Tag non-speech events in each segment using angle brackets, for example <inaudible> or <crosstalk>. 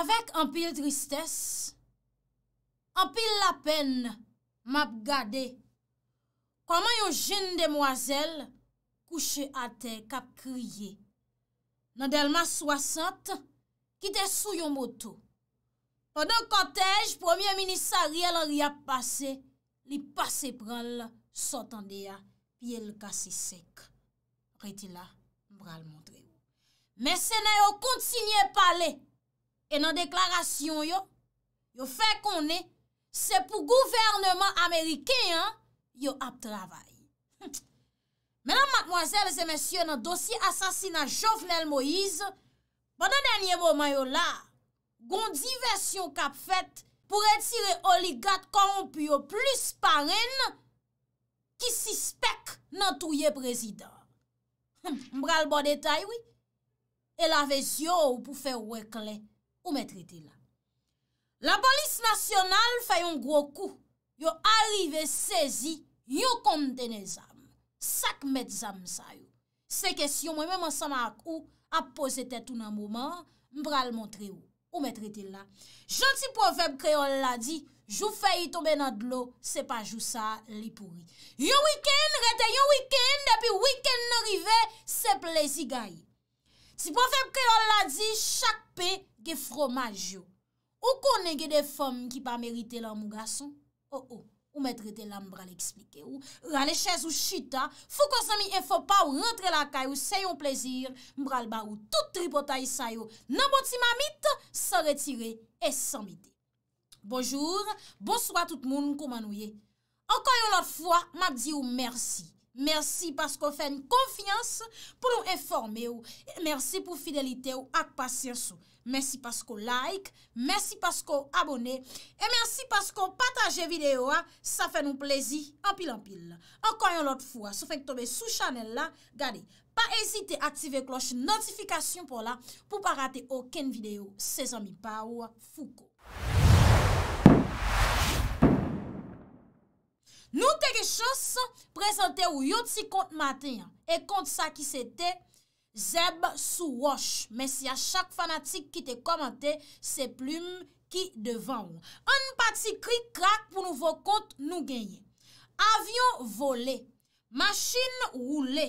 Avèk anpil tristès, anpil la pen, map gade, koman yon jen demwazèl kouche ate, kap kriye. Nadelman 60, kite sou yon moto. Pwèdèm kotej, pwèmye minissaryèl an ria pase, li pase pral, sotan deya, piye l kase sek. Pre ti la, mbral mwondre. Mè se nè yo kont sinye pale, E nan deklarasyon yo, yo fe konen, se pou gouvernement Amerikeyan, yo ap travay. <laughs> Menan matmoazel zemensye nan dosye asasina Jovenel Moïse, banan denye mouman yo la, gondi versyon kap fet pou retire oligat koronpyo plus paren ki sispek nan touye prezident. <laughs> Mbral bo detay, oui, e la vezyon pou fe wekle. Ou metri e ti la? E la polis nasyonal fayon gwo kou. Yo arive sezi, yo kondene zam. Sak met zam sa yo. Se kesyon mwen mwen sanak ou apose tete ou nan mouman, mbral montre yo. Ou metri ti la? Janti profep kreol la di, jou fayi tobe nan dlo, se pa jou sa li pouri. Yo wikend, rete yo wikend, depi wikend nan rive, se plezi ga yi. Si pou an fèm kè yon la di, chakpe ge fromaj yo. Ou konen ge de fòm ki pa merite lan mou gason? Oh, oh, ou ou, ou mètrete lan mbra l'eksplike yo. Rane chèz ou chita, e fò kon se mi enfo pa ou rentre la kayo, se yon plezir, mbra l'barou. Tout tripotay sa yo, nan boti mamit, se retire et se mbite. Bonjour, bonsoit tout moun koumanouye. Ankè yon lot fwa, mabdi yo mersi. Mersi pasko fèn konfians pou nou enforme ou, mersi pou fidelite ou ak pasyans ou, mersi pasko like, mersi pasko abone, e mersi pasko pataje videyo a, sa fè nou plezi anpil anpil. Ankon yon lot fwa, sou fèn tobe sou chanel la, gade, pa ezite aktive kloche notifikasyon pou la, pou pa rate oken videyo se zanmi pa ou fuko. Nou teke chos prezante ou yot si kont maten yon. E kont sa ki sete, zeb sou wosh. Men si a chak fanatik ki te komante, se plume ki devan ou. An pati krik krak pou nouvo kont nou genye. Avion vole, machin roule,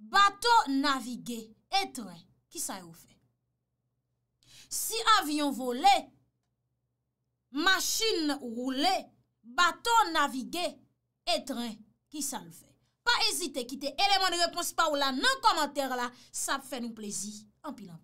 bato navige, etren. Ki sa ou fe? Si avion vole, machin roule, Bato, navige, etren, ki sa le fe. Pa ezite, kite eleman de repons pa ou la nan komenter la, sa fe nou plezi. Anpilante.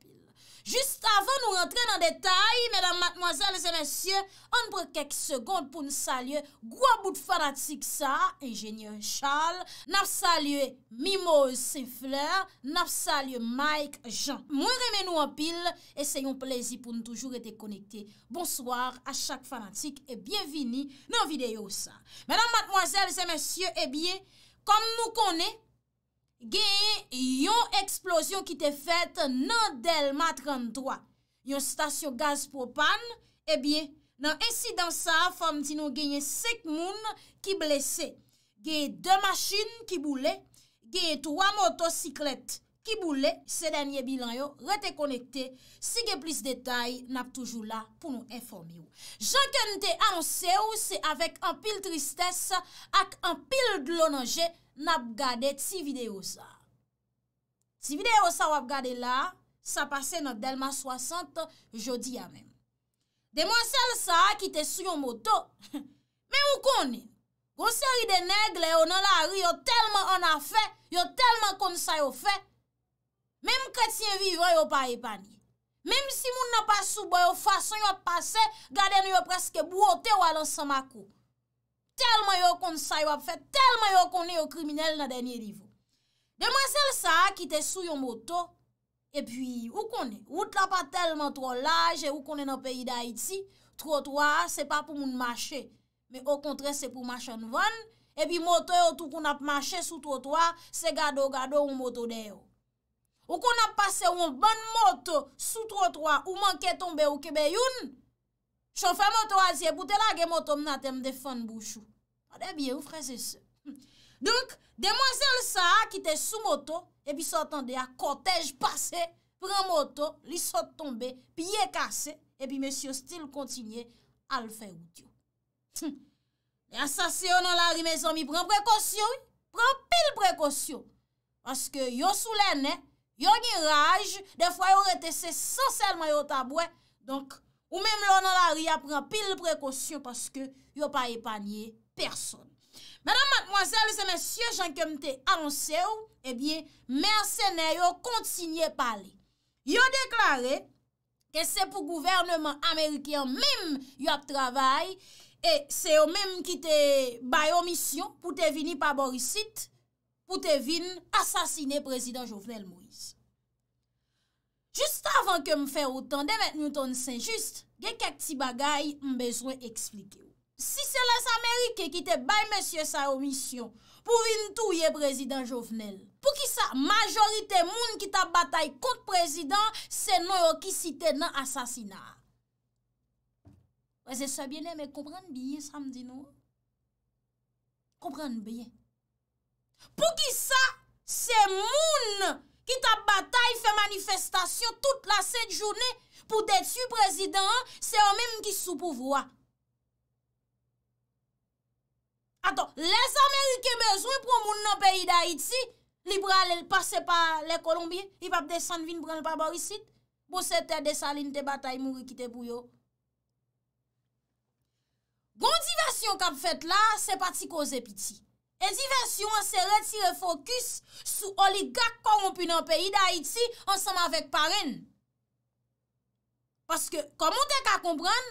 Just avon nou rentre nan detay, mèdam matmoazèl, lese mèsyè, an brekèk sekond pou nou salye gwa bout fanatik sa, enjènyen Charles, nan salye Mimose Sifleur, nan salye Mike Jean. Mwen remè nou apil, e se yon plezi pou nou toujou rete konekte. Bonswar, a chak fanatik, e bie vini nan videyo sa. Mèdam matmoazèl, lese mèsyè, e eh bie, kom nou konè, gen yon eksplosyon ki te fèt nan Delma 33, yon stasyon gaz propan, ebyen eh nan insidansan fòm di nou genye sek moun ki blese. Genye de machin ki boulè, genye 3 motosiklet ki boulè, se denye bilan yo rete konekte, si genye plis detay, nap toujou la pou nou informi ou. Jankan te anse ou se avek an pil tristès ak an pil glonanje, nap gade ti videyo sa. Ti videyo sa wap gade la, sa pase nan delman 60, jodi ya men. Deman sel sa a ki te su yon moto, <laughs> men wou koni, gose ri de negle yo nan la ri yo telman an a fe, yo telman kon sa yo fe. Mem kretien vivan yo pari pani. Mem si moun nan pa soubo yo fason yo pase, gade nou yo preske bouote walan sa mako. telman yo kon sa yo ap fet, telman yo kon yo kriminel nan denye rivo. Demansel sa a kite sou yon moto, e pi, ou kon e? Wout la pa telman tro laj, e ou kon e nan peyi da iti, trotwa se pa pou moun mache, me o kontre se pou mache an van, e pi moto yo tou kon ap mache sou trotwa, se gado gado ou moto deyo. Ou kon ap pase ou bon moto sou trotwa, ou manke tombe ou kebe yon, chan fè moto wazye, boutè la gen moto, mnatèm defon bouchou. Adè biye, ou freze se. Dunk, demwazèl sa, kite sou moto, epi sotande, akotej pase, pran moto, li sot tombe, piye kase, epi mèsyo stil kontinye, al fè ou diyo. E asasè yo nan la rimezon, mi pran prekosyon, pran pil prekosyon, paske yo sou lène, yo ni raje, defwa yo rete se, sansel mayo tabwe, dunk, Ou mèm lò nan la ri apren pil prekosyon paske yo pa epanye person. Mèdam matmoazèl, se mèsyè, jankèm te anonsè ou, ebyè, mèsenè yo kontinye pale. Yo deklare ke se pou gouvernman Amerikèm mèm yo ap travay, e se yo mèm ki te bay omisyon pou te vini paborisit, pou te vini asasine prezident Jovenel Mou. Just avan ke m fè wotan de met Newton sen just, gen kak ti bagay, m bezwen eksplike ou. Si se les Amerike ki te bay mesye sa omisyon, pou vin tou ye prezident jovenel, pou ki sa majorite moun ki ta batay kont prezident, se nou yo ki site nan asasina. Wè zè sa bine, mè kompran biye sa mdi nou. Kompran biye. Pou ki sa se moun... ki tap batay, fe manifestasyon tout la set jounè pou detu prezident an, se an menm ki sou pouvwa. Aton, les Amerike bezwen pou moun nan peyi da iti, li bral el pase pa le Kolombie, li pap desan vin branl pa barisit, bon, pou se te desan lin te batay mou ki te bouyo. Gondi vasyon kap fet la, se pati koze piti. En di versyon an se retire fokus sou oligak korompi nan peyi da Haiti anseman vek parin. Paske, komon dek a kompran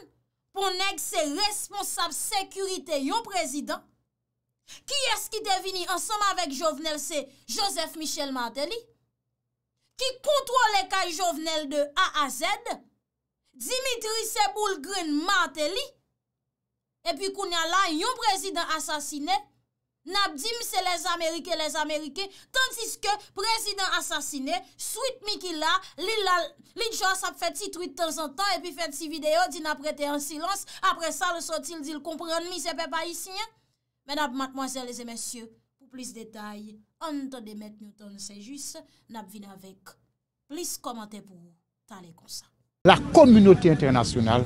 pou neg se responsab sekurite yon prezident ki eski devini anseman vek jovenel se Joseph Michel Martelly ki kontrole kay jovenel de A a Z Dimitri Sebulgrin Martelly epi koun ya la yon prezident asasinet Nap di mse les Amerike, les Amerike Tandis ke prezident asasine Sweet mi ki la Li djons ap fet si tweet tan zantan Epi fet si video di nap rete en silans Apre sa le sotil di l kompran Mi se pe pa isi Menab matmosele zemesye Pou plis detay An ton de met nou ton se jis Nap vin avek Plis komante pou La kominoti internasyonal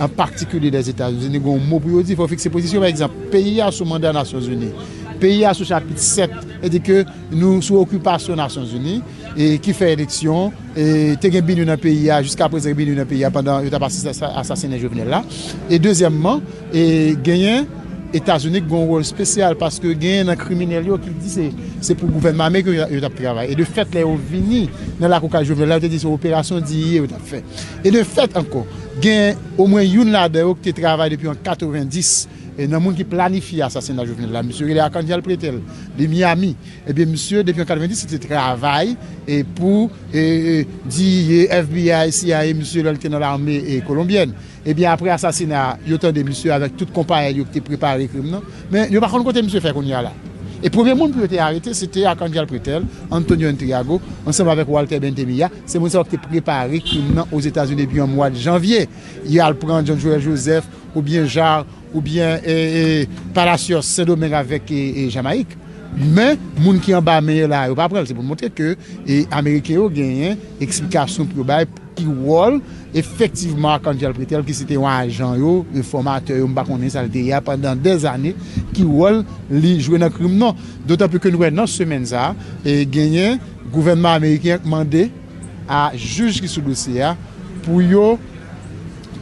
en partikulè des Etats-Unis, goun mou priodi, fò fik se pozisyon, peyi a sou mandè a Nasyons-Unis, peyi a sou chapit 7, nou sou okupasyon Nasyons-Unis, ki fè eleksyon, te gen bin nou nan peyi a, jiska apre zè bin nou nan peyi a, yot ap asasine jovenel la, e dezyèmman, genyen Etats-Unis goun rol spesyal, paske genyen nan krimine liyo, ki di se pou gouverman me, yot ap pregavay, e de fèt la yo vini nan la koukal jovenel la, yot ap fè, e de fèt ankon, Gen, ou mwen yon la de ou ki te travay depi an 90, nan moun ki planifi asasina jovenel la, monsur, ele a kandyal pretel, de Miami. Ebe monsur, depi an 90, se te travay, e pou diye FBI, CIA, monsur, lalte nan l'armé et Colombienne. Ebe eh apre asasina, yotan de monsur, avek tout kompanyen yo ki te prepare krim, nan. Men, yo bakon konten monsur, fèk ou nye ala. E pouve moun pou te arete, se te akande al pretele, Antonio Ntriago, ansem avek Walter Bentemiya, se moun se ap te prepare ki nan ouz Etasoun debi an mouan janvye. Yal pran John Jouel Joseph, ou bien Jarre, ou bien Palacio Sedomeravek e Jamaik. men, moun ki an ba me la yo pa prel se pou mwote ke, e Amerike yo genyen eksplikasyon pou yo bay ki wol, efektivman kan di alpre tel, ki se te wan ajan yo informate yo mba konen sa de ya pandan de zane, ki wol li jwe nan krim non, dotan pou ke nou nan semen za, e genyen gouvernement Amerike yon koumande a juj ki sou dosye a pou yo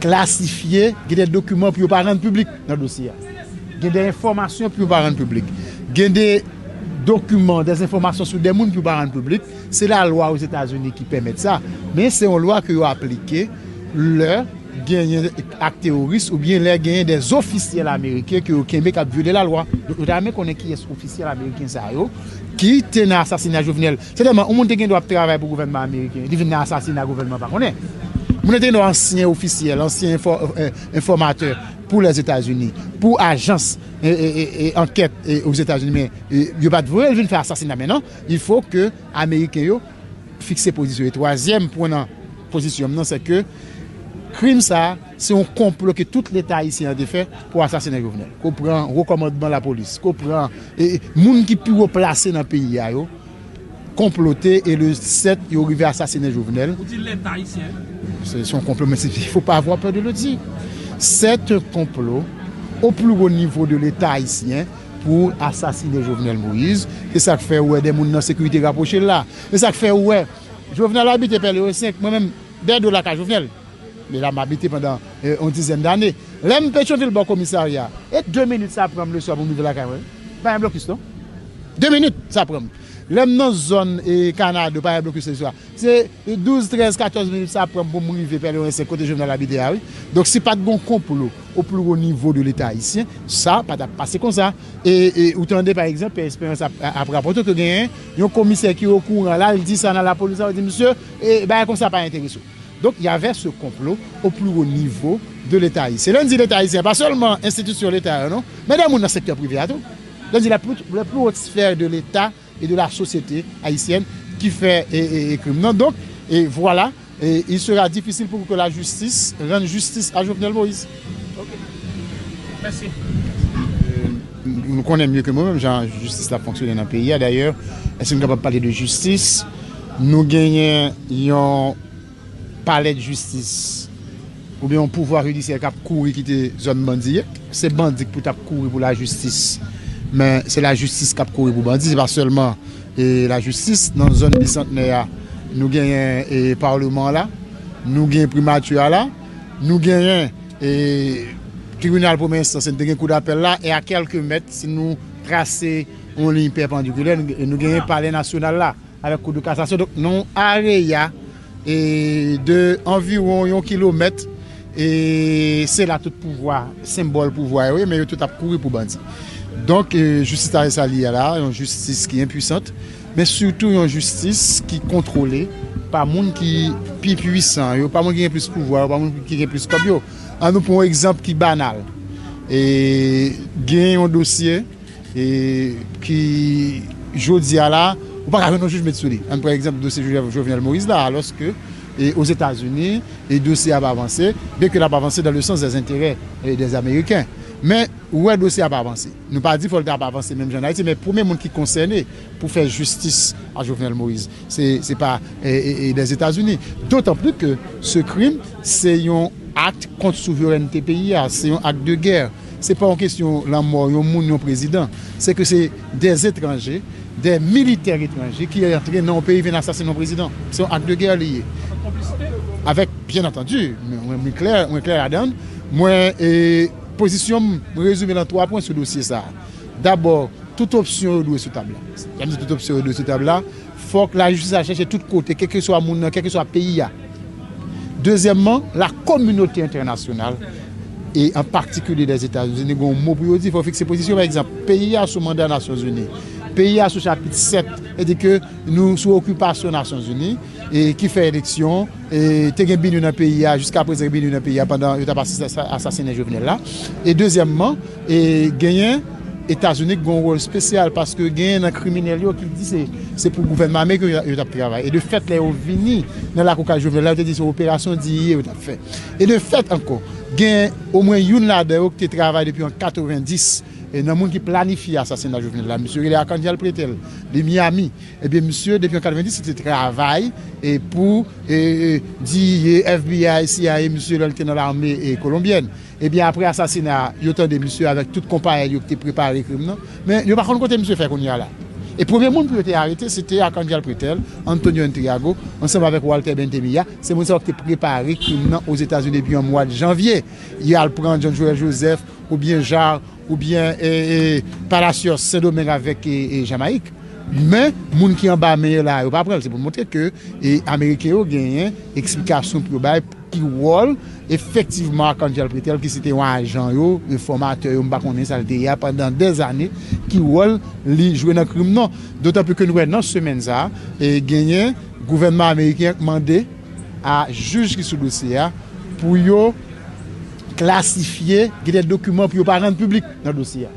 klasifiye, genye de dokumen pou yo pa rende publik nan dosye a, genye de informasyon pou yo pa rende publik, genye de dokumant, des informasyon sou demoun pou baran publik, se la lwa ou zétazouni ki pèmèd sa. Men se yon lwa ki yo aplike, lè genyen ak teoris, ou bien lè genyen des ofisyel amerikè ki yo kemèk ap vye de la lwa. Yon damè konen ki yes ofisyel amerikè nsa yo, ki tena asasina jouvnel. Sè deman, ou moun te gen do ap travè pou gouverman amerikè, li vè na asasina gouverman pa konè. Moun te gen do ansyen ofisyel, ansyen euh, informatèr. pou les Etats-Unis, pou ajans et enquête aux Etats-Unis, yon bat vre, yon fè asasina menan, yon fò ke Amerike yo fikse pozisyon. Et troisième pou nan pozisyon, nan se ke krim sa, se yon komplote tout l'Etat ici yon defè, pou asasina yon venel. Koupran, rekomandman la polis, koupran, moun ki pou plase nan peyi ya yo, komplote, et le set, yon rive asasina yon venel. Se yon komplote, men se fè, yon fò pa avwa prè de l'oti. C'est un complot au plus gros niveau de l'état haïtien pour assassiner Jovenel Moïse. C'est ça qui fait oué des mounes non-sécurité rapprochées là. C'est ça qui fait oué. Jovenel a habité par les haïtiens. Moi-même, j'ai deux lacas jovenel. Mais là, j'ai habité pendant euh, un dizaine d'années. Là, j'ai fait chanter le bord commissariat. Et deux minutes, ça prend le soir, vous m'avez dit la carrière. Ben, un bloc qui non? se tombe. Deux minutes, ça prend. Lèm nan zon e kanad De parè bloku se sou a Se 12, 13, 14 min sa prèm pou mouni Vè pèlè wè se kote jèm nan la bidè a ah wè Donk si pat goun komplo Ou plou ou nivou de l'Etat ici Sa pat ap pase kon sa Ou tande par exemple Yon komisè ki ou kouran la Il di sa nan la polisè ou di msè E eh, bay kon sa pa intèresou Donk yavè se komplo Ou plou ou nivou de l'Etat ici Lèm di l'Etat ici A pa solman institut sur l'Etat Mèdè non? moun nan sektè privyatou Lèm di lèm plou ou sfer de l'Etat E de la sosyete Haitienne Ki fè e krim Non, donk, e vwala E il sèra difisil pou pou ke la justis Renne justis a Jopnel Moïse Ok, mersi Mou konè mlye ke mwem Jan, justis la fonksyon en apè Yè d'ayèr, esèm kap ap pale de justis Nou genyen yon Pale de justis Ou byon pou vwa rilis Yè kap koui ki te zon bandi Se bandi pou tap koui pou la justis men se la justis kap koure pou bandi, se pa selman e, la justis, nan zon di santene ya, nou genyen e, parlement la, nou genyen primatua la, nou genyen e, tribunal pou men, se te genyen kou d'apel la, e a kelke met, se nou trase yon lin perpandikule, nou genyen pale nasyonal la, ale kou d'okasasyon, nou are ya, de anviron yon kilometre, se la tout pouvoi, sembol pouvoi, men yo tout ap koure pou bandi. Donk, euh, justice a re sali ala, yon justice ki impuisante, men surtout yon justice ki kontrole pa moun ki pi puisan, yo pa moun ki gen plis pouvoi, yo pa moun ki gen plis kabyo. An nou pou mwen ekzamp ki banal, gen yon dosye ki jodi ala, ou pa kak avon yon juj Metsouli, an pou ekzamp dosye Jovinal Moïse la, loske os Etats-Unis, yon dosye ap avanse, ben ke la ap avanse dan le sens des intere des Amerikens. Men, wèl dosè ap avansè. Nou pa di folte ap avansè, men jannalite, men pou men moun ki konsenè, pou fè justice a Jovenel Moïse. Se pa, e des Etats-Unis. Doutan plou ke, se krim, se yon akte kont souveren te peyi a, se yon akte de gèr. Se pa wèl kèsyon lan moun, yon moun yon prezidant. Se ke se des etranjè, des militer etranjè, ki yon akte de gèr liye. Awek, bien atanjè, mwen mwen mwen mwen mwen mwen mwen mwen mwen mwen mwen mwen mwen mwen mwen mwen mwen mwen mwen m Pozisyon mou rezume nan 3 pwen sou dosye sa. Dabor, tout opsyon ou dwe sou tablan. Yami tout opsyon ou dwe sou tablan. Fok la jysi sa chèche tout kote, keke sou a mounan, keke sou a peyi ya. Dezemman, la komunote internasyonal, e an partikule des Etats-Unis, goun mou priodi, fok fik se pozisyon, peyi ya sou mandan Nasyons-Unis. Pya sou chapit 7, edi ke nou sou okupasyon Nasyon Zuni, ki fè eleksyon, te gen bin yon Pya, jiska apreser bin yon Pya, pandan yon ta pasi asasyen yon jovenel la. E deuxyèmman, genyen Etasyonik gon wòl spesyal, paske genyen nan kriminelyo ki di se pou gouvenman mek yon ta pravay. E de fèt, le ou vini nan la koukal jovenel la, yon te di sou operasyon, di yon ta fè. E de fèt anko, genyen ou mwen yon la de ou ki te travay depi an 90-90, nan moun ki planifi asasina jovenel la. Monsur, ilè Akandial Pretel, de Miami. Ebyen eh monsur, depi an 90, se te travay, e pou di FBI, CIA, monsur, lalte nan l'armèe kolombienne. Ebyen eh apre asasina, yo ten de monsur, avek tout kompanyen yo ki te prepare krim nan. Men, yo bakon kote monsur fèkoun ya la. E pou moun pou te arete, se te Akandial Pretel, Antonio Ntriago, ansenba vek Walter Bentemiya, se monsur ki te prepare krim nan ouz Etasoun debi an mouan janvye. Ya al pran John Jouel Joseph, ou Ou byen e, e, parasyon Sè do mèk avèk e, jamaik Mè moun ki yon ba mè yon la Yon pa prel, se pou mwote ke Amerike yo genyen eksplikasyon pou yon bay Ki wol, efektivman Kan jèl pritèl, ki sè te wè an jan yo Yon formatè yon mba konè sa lè deyè Pendan dèz anè, ki wol Li jwè nan krum nan, dotan pou ke nou wè nan Sè men za, genyen Gouvenman Amerike yon kouman de A juj ki sou dosè ya Pou yo klasifiye, gen de dokumen pou yon parent publik nan dosiya.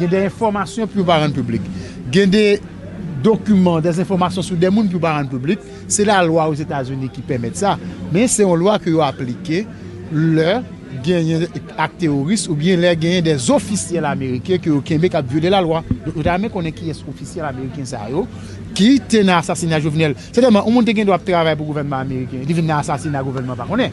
Gen de informasyon pou yon parent publik. Gen de dokumen, de informasyon sou demoun pou yon parent publik, se la lwa ouz Etasouni ki pemet sa. Men se yon lwa ki yo aplike, le genyen ak teoris ou bien le genyen de ofisyel Amerike ki yo kembe kap vyode la lwa. Yon damen konen ki es ofisyel Amerike sa yo ki tena asasina jovenel. Se deman, oumonte gen do ap trabay pou govenman Amerike li vina asasina govenman pa konen.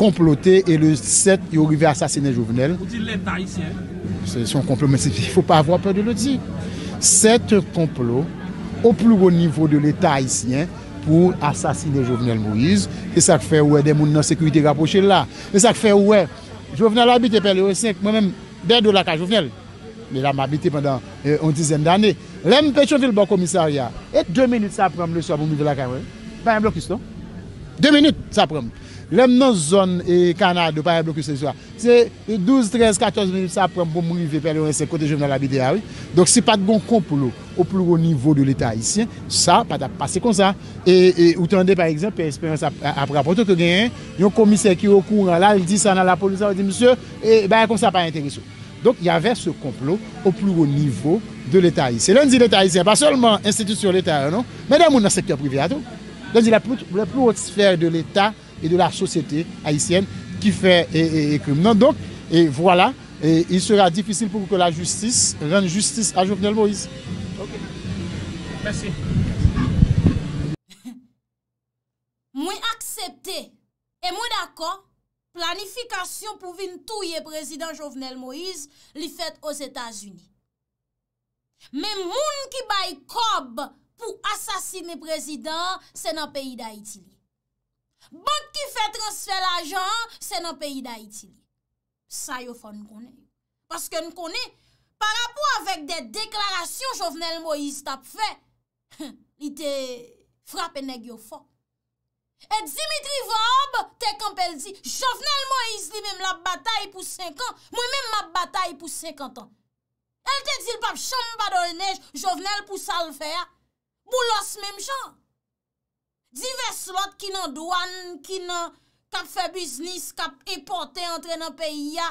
Komplote e le 7 yo rive asasine jovenel Ou ti lè taïsien Son komplo men se di Fou pa avou apèr de lò ti 7 komplo Ou plou gò nivou de lè taïsien Pou asasine jovenel mou iz E sa k fè wè de moun nan sekurite rapoche la E sa k fè wè Jovenel wabite pe lè wè 5 Mwen mèm bè do laka jovenel Mè la mabite pèndan 11 dizèm d'anè Lè mè pe chon vil bò komisaria E 2 minout sa prèm le sop mou mive laka mè 2 minout sa prèm Lèm nan zon e kanar de parè e bloku se sou a, se 12, 13, 14 min sa prèm pou mouri veper lèm se kote jèm nan la bidè a wè. Donk se pat goun komplo ou plou ou nivou de l'Etat ici, sa pat ap pase kon sa. E, e ou tande par exemple, ap rapote ke gen, yon komise ki ou kouran la, il di sa nan la polisè, ou di msè, e eh, bay kon sa pa interesse. Donk y avè se komplo ou plou ou nivou de l'Etat ici. Lèm di l'Etat ici, ap pa solman institut sur l'Etat, mèdè moun nan sektè privyatou, lèm di et de la société haïtienne qui fait écrime. Non, donc, voilà, il sera difficile pour que la justice rende justice à Jovenel Moïse. Ok. Merci. Moui aksepté et moui d'accord planifikasyon pou vin touye président Jovenel Moïse li fète aux Etats-Unis. Mais moun ki bay kob pou asasine président se nan peyi d'Haïti. Bon ki fè transfè la jan, sè nan peyi da iti. Sa yo fò nou konè. Paske nou konè, par apò avèk de deklarasyon Jovenel Moïse tap fè, li te frapè neg yo fò. E Dimitri Vohob te kompèl di, Jovenel Moïse li mèm la batay pou 5 an, mèm mèm la batay pou 50 an. El te di l pap chanm pa do le nej, Jovenel pou sal fè ya, pou los mèm chanm. Divers lot ki nan douan, ki nan kap fe biznis, kap epote entre nan peyi ya.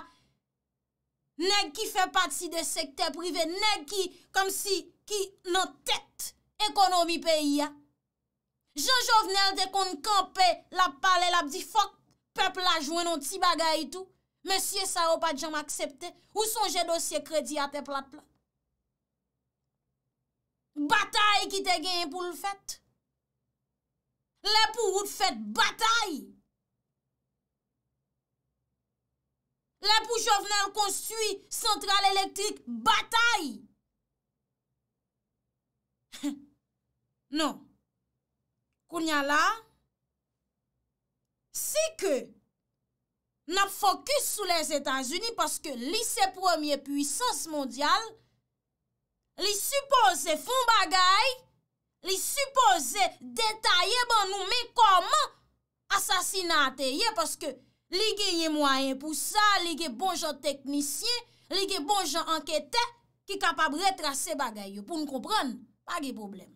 Neg ki fe pati de sekte prive, neg ki kom si ki nan tet ekonomi peyi ya. Jean Jovenel te kon kampè, la pale, la bdi fok, peple la jwè nan ti bagay itou. Mèsyè sa ou pati jan m'akseptè, ou son jè dosye kredi ate plat la. Batae ki te gen pou l'fèt. Lè pou wout fèt bataï. Lè pou jòvnen konstuit sentral elektrik bataï. <laughs> Non. Kounya la, se ke nap fokus sou les Etan-Unis paske li se premier puissance mondial li suppose se fon bagay lè li suppose detaye ban nou, men koman asasinateye, paske li genye mwayen pou sa, li genye bon jan teknisyen, li genye bon jan anketen, ki kapab retrase bagay yo, pou nou kompran, bagye problem.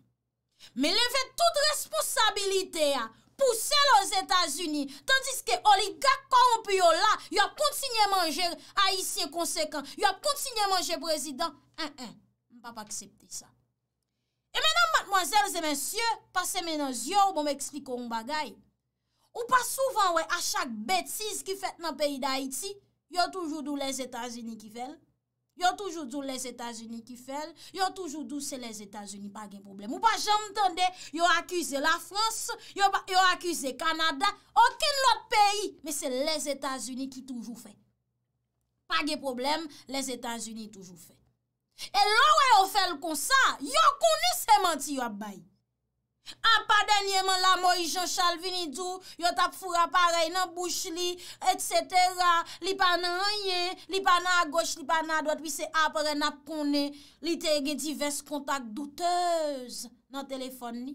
Men leve tout responsabilite ya, pou sel os Etats-Unis, tandis ke ol li gaka anpuyo la, yo kontinye manje haisyen konsekant, yo kontinye manje prezident, en en, m pa pa aksepte. E mè nan matmoazèl zè mè syè, pasè mè nan zyò ou mè mè eksplikou m bagay. Ou pa souvan wè a chak betiz ki fèt nan peyi da Haiti, yo toujou dou les Etats-Unis ki fèl, yo toujou dou les Etats-Unis ki fèl, yo toujou dou se les Etats-Unis pa gen problem. Ou pa jè m'tendè, yo akuse la France, yo akuse Kanada, okèn lòt peyi, mè se les Etats-Unis ki toujou fèl. Pa gen problem, les Etats-Unis toujou fèl. E lò wè yon fèl kon sa, yon koni se manti yon bay. A pa denye man la mou yon chal vinidou, yon tap fura parey nan bouch li, et setera, li pa nan anye, li pa nan a goch, li pa nan a doat, pi se ap re nap koni, li te gen divers kontak doutez nan telefon ni.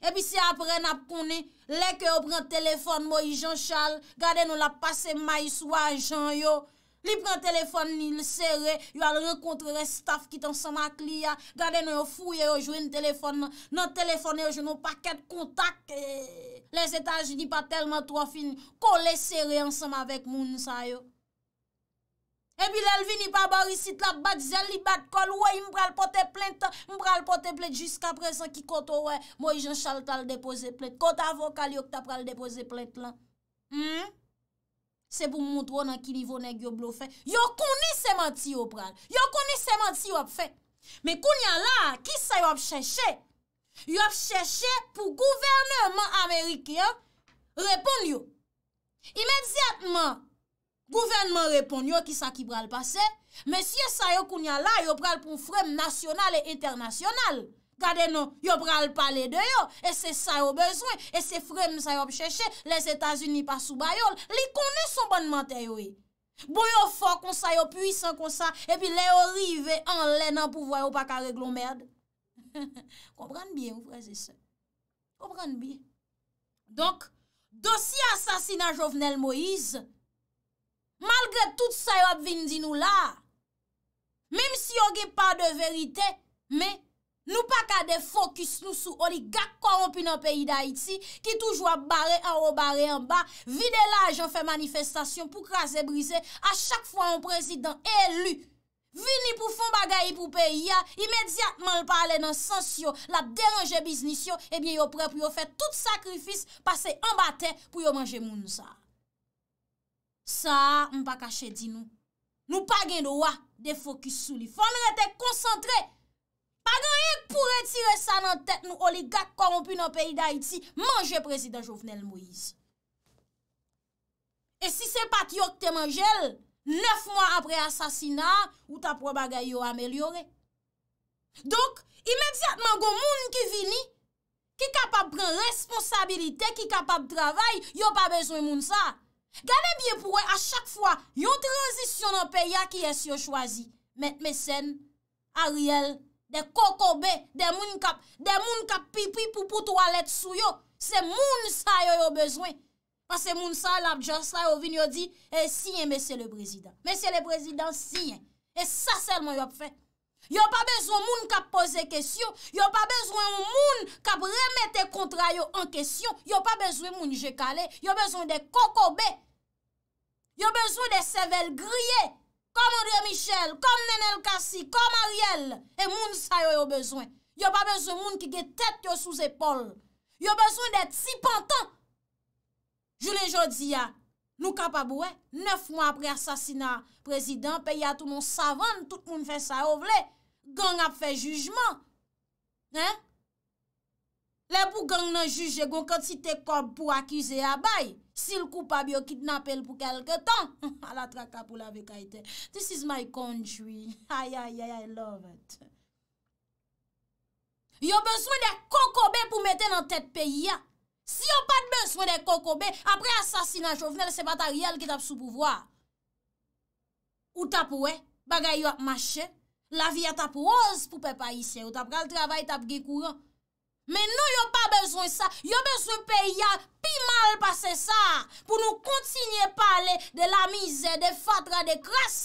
E pi se ap re nap koni, leke yon pren telefon mou yon chal, gade nou la pase may sou a jan yon, Li pre telefon ni le sere, yo al rekontre le staf kit ansama ak li ya. Gade nou yo fouye yo jwene telefon, nou telefon yo jwene paket kontak. E, les etaj ni pa telman trofin, kon le sere ansama vek moun sa yo. Ebi lel vini pa barisit la, bat zel li bat kol, woy mbral pote plente, mbral pote plente. Jiska pre sen ki koto woy, mroy jen chal tal depose plente. Kota avokal yo kota pral depose plente la. Hmm? Se pou moutro nan ki li vonek yo blo fe. Yo koni seman ti yo pral. Yo koni seman ti yo ap fe. Me koni la, ki sa yo ap cheshe? Yo ap cheshe pou gouverneman Amerike yo repon yo. Imediatman, gouverneman repon yo ki sa ki pral pase. Me siye sa yo koni la, yo pral pou frem nasyonal e internasyonal. Kade nou, yo pral pale de yo, e se sa yo bezwen, e se frem sa yo bcheche, les Etats-Unis pa sou bayol, li kone son ban mante bon, yo e. Bo yo fok kon sa yo pwisan kon sa, e pi le yo rive en lè nan pou voyo pa ka reglon mèrd. Kompran <laughs> biye mwen, kompran biye. Donk, dosi asasina jovenel Moïse, malgre tout sa yo ap vin di nou la, mèm si yo ge pa de verite, mè, Nou pa ka de fokus nou sou, o li gag korompi nan peyi da iti, ki toujwa bare an ou bare an ba, vide la jan fe manifestasyon pou kras e brise, a chak fwa an prezident elu, vini pou fon bagay pou peyi ya, imediatman l pale nan sens yo, la deranje biznis yo, e eh bie yo pre pou yo fe tout sakrifis, pase an ba te pou yo manje moun nou sa. Sa, m pa kache di nou, nou pa gen do wa de fokus sou li, fon rete konsantre, agan yon pou retire sa nan tèt nou oligat korompi nan peyi da iti, manje prezident Jovenel Moise. E si se pat yon te manjel, nef mwa apre asasina, ou ta proba gayo amelyore. Donk, imediatman goun moun ki vini, ki kapab pren responsabilite, ki kapab travay, yon pa bezwen moun sa. Gane bie pou we a chak fwa, yon tranzisyon nan peyi a ki es yo chwazi, met Messen, Ariel, De kokobe, de moun kap pipi pou pou toalet sou yo. Se moun sa yo yo bezwen. A se moun sa, la bja sa yo vin yo di, e siyen mese le prezident. Mese le prezident, siyen. E sa selman yo fe. Yo pa bezwen moun kap pose kesyon. Yo pa bezwen moun kap remete kontra yo an kesyon. Yo pa bezwen moun jekale. Yo bezwen de kokobe. Yo bezwen de sevel griye. Koman Rye Michel, koman Nenel Kassi, koman Ariel. E moun sa yo yo bezwen. Yo pa bezwen moun ki ge tet yo sous epol. Yo bezwen det si pantan. Julen Jodia, nou kapabou, nef moun apre asasina prezident, pe ya tout moun savane, tout moun fè sa ovle, gang ap fè jujman. Le pou gang nan juje, goun konti te kob pou akize abay. Si l koupa bi yo kidnap el pou kelke tan, ala <laughs> traka pou la vekaiten. This is my country, ayayayay, I love it. Yo beswen de kokobe pou meten nan tet peyi ya. Si yo pat beswen de kokobe, apre asasina chofnel, se pata real ki tap sou pouvoa. Ou tap we, eh? bagay yo ap mache, la vi a tap oz pou pepa isen, ou tap kal travay tap ge kouran. Men nou yon pa bezwen sa, yon bezwen peyi ya pi mal pase sa, pou nou kontinye pale de la mize, de fatra, de kras,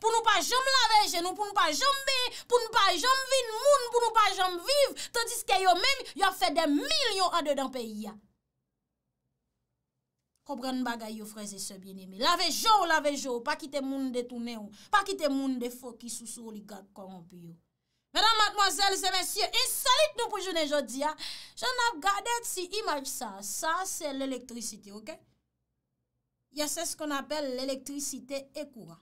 pou nou pa jom lave genou, pou nou pa jom be, pou nou pa jom vin moun, pou nou pa jom viv, tadis ke yon men yon fe de milyon ade dan peyi ya. Kobren bagay yo freze se bien eme, lave jow, lave jow, pa kite moun detounen ou, pa kite moun defo ki sou sou li gag koron piyo. Madame, mademoiselle, sè messieurs, insalit nou pou jounen jodi ya, joun ap gade ti imaj sa, sa se l'elektrisite, ok? Ya se skon apel l'elektrisite ekouran.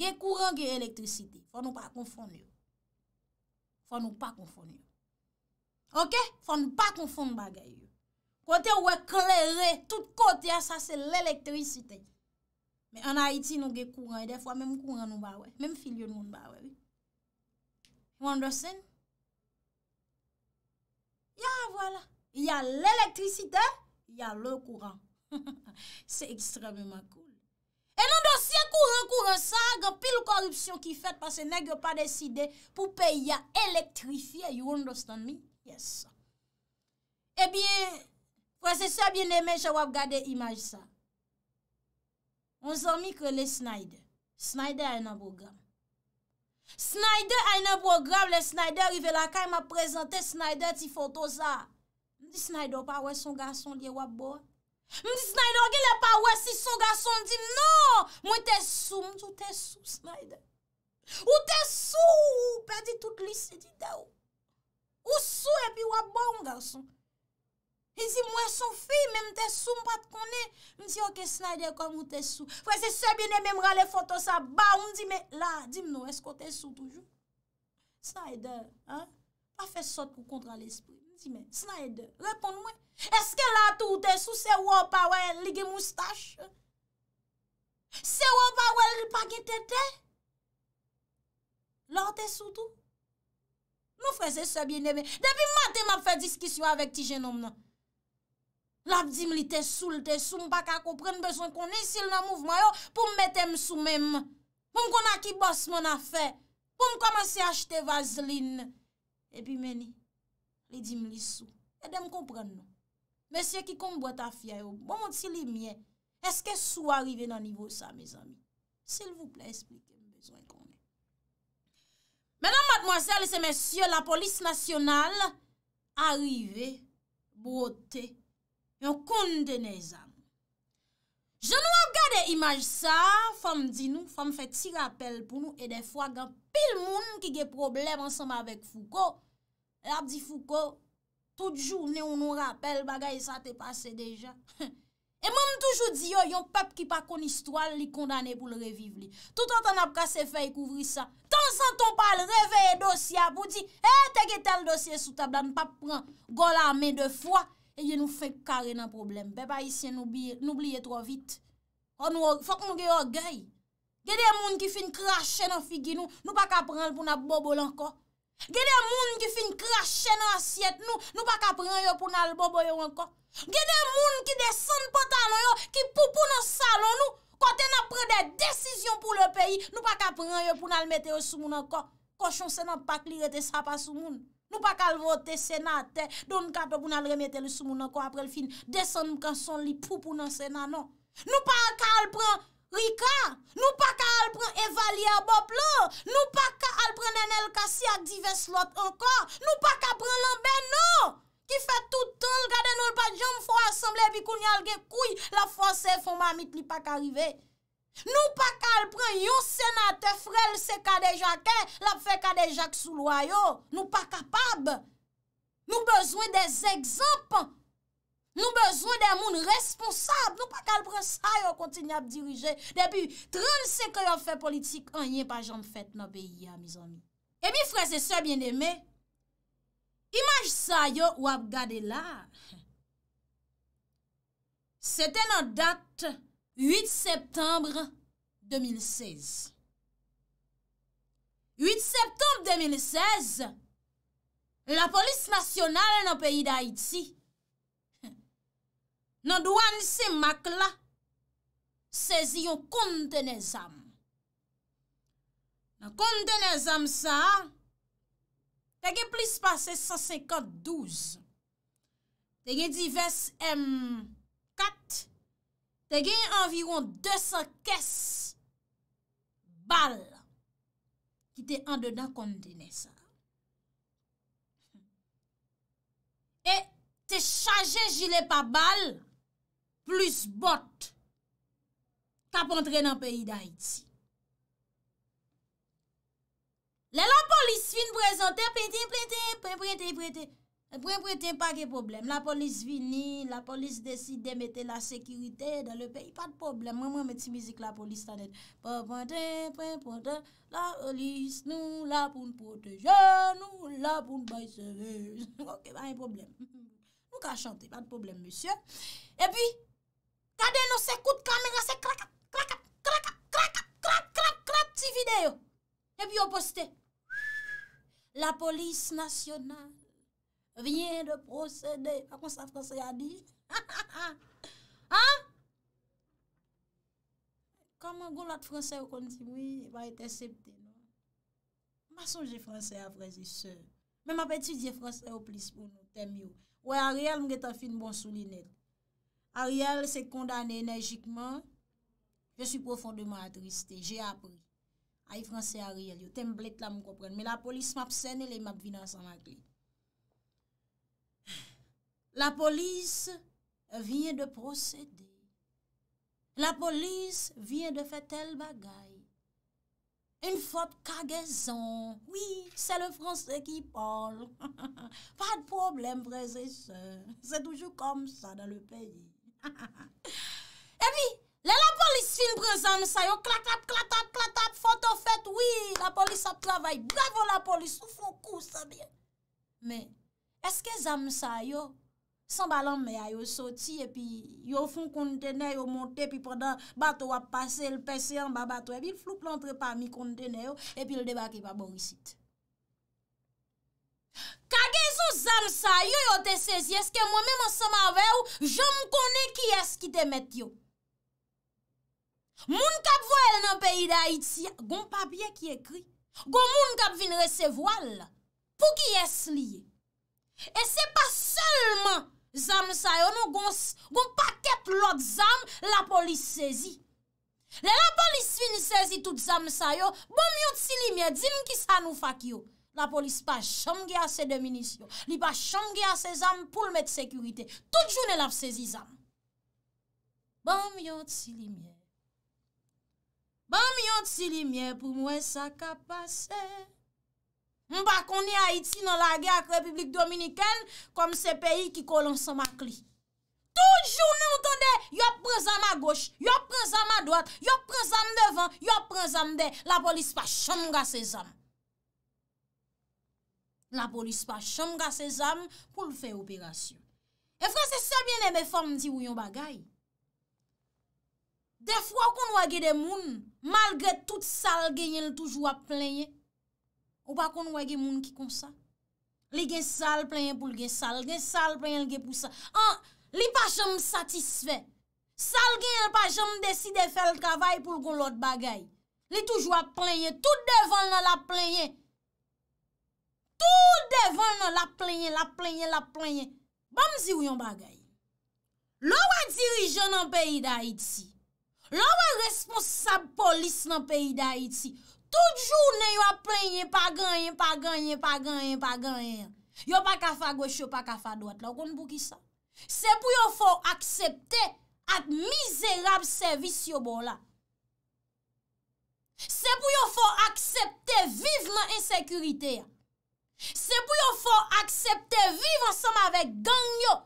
Gekouran gen elektrisite, fò nou pa konfon yon. Fò nou pa konfon yon. Ok? Fò nou pa konfon bagay yon. Kote wè klerè, tout kote ya ah, sa se l'elektrisite. Men an ha iti nou gekouran, e defwa menm kouran nou ba wè, menm fil yon nou ba wè wè. Wanda sen? Ya, wala. Ya l'elektrisite, ya l'e kuran. Se <laughs> ekstrememan kou. E nan dosye kou, kou resaga, pil korupsyon ki fet, pase negyo pa deside, pou pe ya elektrifye, you understand me? Yes. E eh bie, kwa se se bie neme, chawap gade imaj sa. On se omikre le Snyder. Snyder a en avogam. Snayder ay nan program le Snayder rive la ka y ma prezante Snayder ti foto za. Mdi Snayder pa we son gason diye wap bo. Mdi Snayder gile pa we si son gason diye. Non! Mwen te sou. Mwen te sou Snayder. Mwen te sou! Perdi tout lisididè ou. Mwen te sou epi wap bo mwen gason. E zi mwen son fi, mwen mwen tesou, mwen pat konen. Mwen zi, ok, Snyder kon mwen tesou. Fwese, sebi neme mwen rale foto sa ba, mwen zi me, la, di m nou, esko tesou toujou? Snyder, an, pa fe sot pou kontra l'espo. Mwen zi me, Snyder, repon mwen. Eske la tou tesou, se wop awen ligye moustache? Se wop awen ripagye tete? La, tesou tou? Mwen non, fwese, sebi neme, devin mati mwen fe diskisyon avek ti jenom nan. Lap di m li te sou, te sou, m pa ka kompren beswen koni sil nan mouvman yo pou m mette m sou menm. Pou m kon a ki bos moun a fe, pou m komanse achte vazeline. E pi meni, li di m li sou. E de m kompren nou. Meseye ki kon m bote a fia yo, m bon mouti li mye. Eske sou arive nan nivou sa, me zan. Sil vou ple, espe, te m bezwen koni. Menan madmoase, alese meseye, la polis nasyonal arive, bote. Yon konde de ne zan. Je nou ap gade imaj sa, fam di nou, fam fe ti rappel pou nou, e defwa gan pil moun ki ge problem ansama vek Fouko, la e ap di Fouko, tout jouni ou nou rappel bagay sa te pase deja. <laughs> E moun toujou di yo, yon pep ki pa koni stoal li kondane pou le reviv li. Tout an tan ap kase fe yi kouvri sa. Tan san ton pal reveye dosya pou di, e te ge tel dosye sou tab dan pap pran go la men defwa, E gen nou fè kare nan problem. Be pa isye nou blye tro vit. Fòk nou ge orgey. Ge de moun ki fin krashe nan figi nou, nou pa ka pran pou nan bobo lanko. Ge de moun ki fin krashe nan asyet nou, nou pa ka pran yo pou nan bobo lanko. Ge de moun ki desen potano yo, ki poupou nan salo nou, kote nan pre de desisyon pou le peyi, nou pa ka pran yo pou nan mete yo sou moun lanko. Koshon se nan pak li rete sa pa sou moun. Nou pa ka al vote senate, don ka pe pou nan remete le soumoun anko apre l fin, desan nou ka son li pou pou nan sena nou. Nou pa ka al pren Rika, nou pa ka al pren Evalia Boplo, nou pa ka al pren Nenel Kassi ak Diveslot anko, nou pa ka pren Lambe nou. Ki fe tout ton l kade nou l pa jom fwa asemble bi koun nyal ge kouy, la fwa se fwa mamit li pa ka rivey. Nou pa kalpren yon senate frel se kade jakè, l ap fe kade jak sou loyo. Nou pa kapab. Nou bezwen de zekzop. Nou bezwen de moun responsab. Nou pa kalpren sa yo kontin ap dirije. Depi 30 se kaya fe politik, anye pa jan fèt no beyi ya, mizan mi. E mi frel se se bien deme, imaj sa yo wap gade la. Se te nan dat... 8 septembre 2016 8 septembre 2016 La polis nasyonal nan peyi da iti <laughs> Nan douan se mak la Sezi yon konde ne zam Nan konde ne zam sa Tege plis pase 152 Tege divers M4 te genye anviron 200 kes bal ki te andedan kondene sa. E te chaje jile pa bal plus bot kap entre nan peyi da iti. Le lan polis fin prezante, prete, prete, prete, prete, Pwen pwen ten pa gen problem. La polis vini, la polis desi demete la sekirite dan le peyi. Pa de problem. Mwen mwen meti mizik la polis tanen. Pwen pwen ten, pwen pwen ten. La polis nou la pou n'poteje. Nou la pou n'bay seve. <laughs> Ok, pa de problem. Mwen <laughs> ka chante, pa de problem, monsye. E pi, kade nou se koute kamen, nou se krakap, krakap, krakap, krakap, krakap, krakap, krakap, krakap, ti video. E pi, yo poste. La polis nasyonal. Rien de prosede. A kon sa franse a di? Ha ha ha! Ha? Kan mwen goun la franse yo kontibwi, va ete septe. Ma son je franse apre, je se. Men ma peti je franse yo plis pou nou tem yo. Ouè, a real mwen gete an fin bon souline. A real se kondane enerjikman. Je sou profondement atristé. Je apri. A y franse a real yo. Tem blek la mwen kopren. Men la polis map sene, le map vina san akli. La polis viyen de prosede. La polis viyen de fete el bagay. Un fote kagezon. Oui, se le franse ki pale. <laughs> Pa de problem breze se. Se toujou kom sa dan le peyi. E pi, la la polis film breze msa yo. Klap, klap, klap, klap, klap, klap, klap, klap, klap, klap, klap, klap, klap, klap, klap. Fote fete, oui, la polis ap travay. Bravo la polis, oufou kou sa biye. Men, eske zam sa yo? San balan me a yo soti epi yo fon kontene yo monte epi podan bato wap pase, l pesen ba bato epi l flouk lantre pa mi kontene yo epi l deba ki pa bomisit. Ka ge zo zan sa yo yo te sezi eske mwen me monsan ma ve yo jom kone ki eski te met yo. Moun kap voel nan peyi da iti gon papye ki ekri. Gon moun kap vin rese voal pou ki es liye. E se pa solman Zam sa yo nou goun paket lot zam, la polis sezi. Le la polis fin sezi tout zam sa yo, bom yon tsi li miye, din ki sa nou fak yo. La polis pa chomge a se deminisyon, li pa chomge a se zam pou l met sekurite. Tout joun el ap sezi zam. Bom yon tsi li miye. Bom yon tsi li miye pou mwen sa kapase. Mba koni Haiti nan lage ak Republik Dominiken, kom se peyi ki kolonsan makli. Toujou nou tonde, yo prezame a goch, yo prezame a doat, yo prezame devan, yo prezame de, la polis pa chomga se zam. La polis pa chomga se zam pou l fe operasyon. E fran se sebyen e me fom di ou yon bagay. De fwa kon wage de moun, malgre tout sal genyen toujou a plenye, Ou pa kon wè gen moun ki kon sa? Li gen sal, plenye pou l gen sal. Gen sal, plenye l gen pou sa. Li pa jom satisfe. Sal gen, li pa jom desi de fèl kavay pou l kon lot bagay. Li toujwa plenye. Tout devan nan la plenye. Tout devan nan la plenye, la plenye, la plenye. Bamzi ou yon bagay. Lou wè dirijon nan peyi da Haiti. Lou wè responsab polis nan peyi da Haiti. Toujou ne yo aprenye pa ganyen, pa ganyen, pa ganyen, pa ganyen. Yo pa kafa gweche, yo pa kafa dwat. La kon pou ki sa. Se pou yo fò aksepte at mizerab servis yo bon la. Se pou yo fò aksepte vive nan ensekurite ya. Se pou yo fò aksepte vive ansam avek gang yo.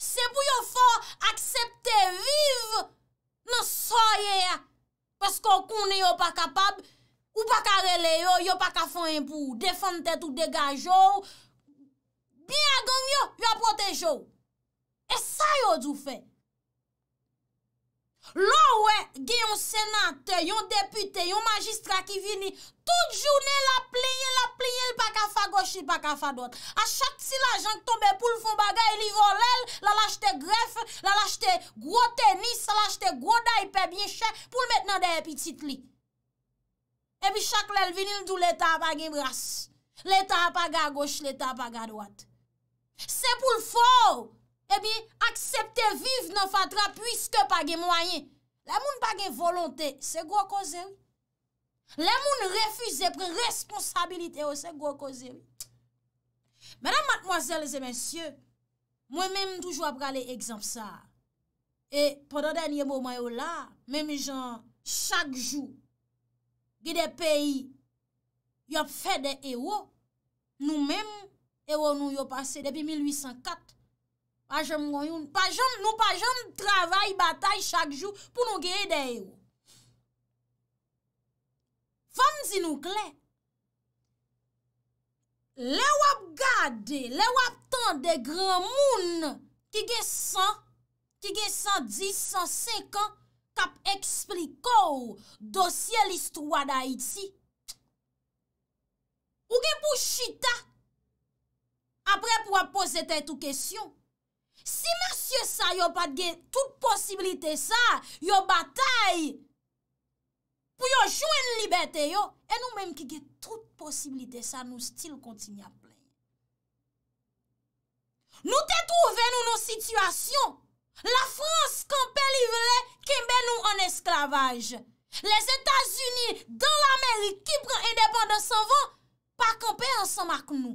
Se pou yo fò aksepte vive nan soye ya. Pesko koun ne yo pa kapab... Ou pa ka rele yo, yo pa ka fon yon pou defante tout degaj yo. Bi a gong yo, yo a protej yo. E sa yo djou fe. Lo we, gen yon senate, yon depute, yon magistra ki vini, tout jounen la pli, yon la pli, yon pa ka fa goshi, pa ka fa dot. A chak si la jank tombe pou l'fon bagay li rolel, la lajte gref, la lajte gro tenis, la lajte gro daipè bien chè, pou l'met nan de epi titli. Ebi chak lèl vinil dou l'Etat apage bras. L'Etat apage a goch, l'Etat apage a doat. Se pou l'for, ebi aksepte viv nan fatra pwiske apage mwayen. Lè moun apage volante, se gwo koze. Lè moun refuze, pre responsabilite, oh, se gwo koze. Mèdam matmoazèl zè mensyè, mwen mèm toujwa prale egzamsa. E pwantan denye mwomayou la, mèm jan chak jou, Gide peyi yop fè de ewo, nou mèm ewo nou yop asè depi 1804. Pajom gwen yon, nou pajom travay batay chak jou pou nou geye de ewo. Fèm zinou kle, lè wap gade, lè wap tan de gran moun ki ge 100, ki ge 110, 150, kap ekspliko ou dosye list wad a iti. Ou gen pou chita, apre pou ap pose te tou kesyon. Si masye sa yo pat gen tout posibilite sa, yo batay, pou yo jwen libeteyo, en nou menm ki gen tout posibilite sa, nou stil kontin ya ple. Nou te tou ven nou nou situasyon, La Frans kanpe li vre, kembe nou an eskravaj. Les Etats-Unis, dan l'Amerik, ki pren indépendance an van, pa kanpe an san mak nou.